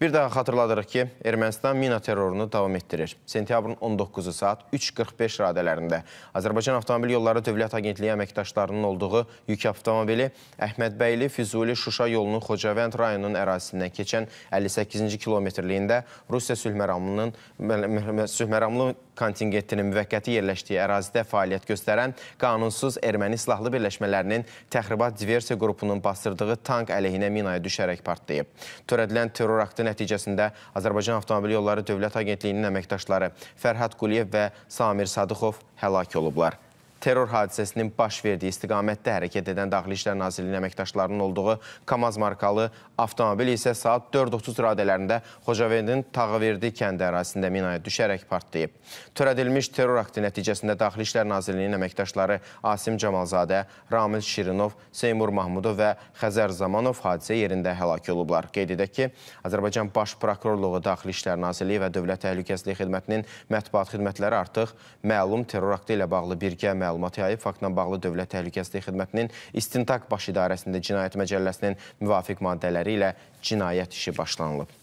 Bir daha xatırladırıq ki, Ermənistan mina terrorunu davam etdirir. Sentyabrın 19-u saat 3.45 radələrində Azərbaycan Avtomobil Yolları Dövlət Agentliyi əməkdaşlarının olduğu yük avtomobili Əhmədbəyli Füzuli Şuşa yolunun Xocavənd rayonunun ərazisindən keçən 58-ci kilometrliyində Rusiya sülhməramlının sülhməramlı kontingentinin müvəqqəti yerləşdiyi ərazidə fəaliyyət göstərən qanunsuz erməni silahlı birləşmələrinin təxribat diversiya qrupunun bastırdığı tank əleyhinə minaya düşərək partlayıb. Törədilən terror aktı nəticəsində Azərbaycan Avtomobil Yolları Dövlət Agentliyinin əməkdaşları Fərhad Quliyev və Samir Sadıxov həlak olublar terror hadisəsinin baş verdiyi istiqamətdə hərəkət edən Daxili İşlər Nazirliyinin əməkdaşlarının olduğu Kamaz markalı avtomobil isə saat 4.30 radələrində Xocavendin Tağıverdi kəndi ərazisində minaya düşərək partlayıb. Törədilmiş terror akti nəticəsində Daxili İşlər Nazirliyinin əməkdaşları Asim Camalzadə, Ramil Şirinov, Seymur Mahmudov və Xəzər Zamanov hadisə yerində həlak olublar. Qeyd edək ki, Azərbaycan Baş Prokurorluğu Daxili İşlər Nazirliyi və Dövlət Təhlükəsizlik Xidmətinin mətbuat xidmətləri artıq məlum terror akti ilə bağlı birgə məlum məlumat yayıb. Faktla bağlı Dövlət Təhlükəsizlik Xidmətinin İstintaq Baş İdarəsində Cinayət Məcəlləsinin müvafiq maddələri ilə cinayət işi başlanılıb.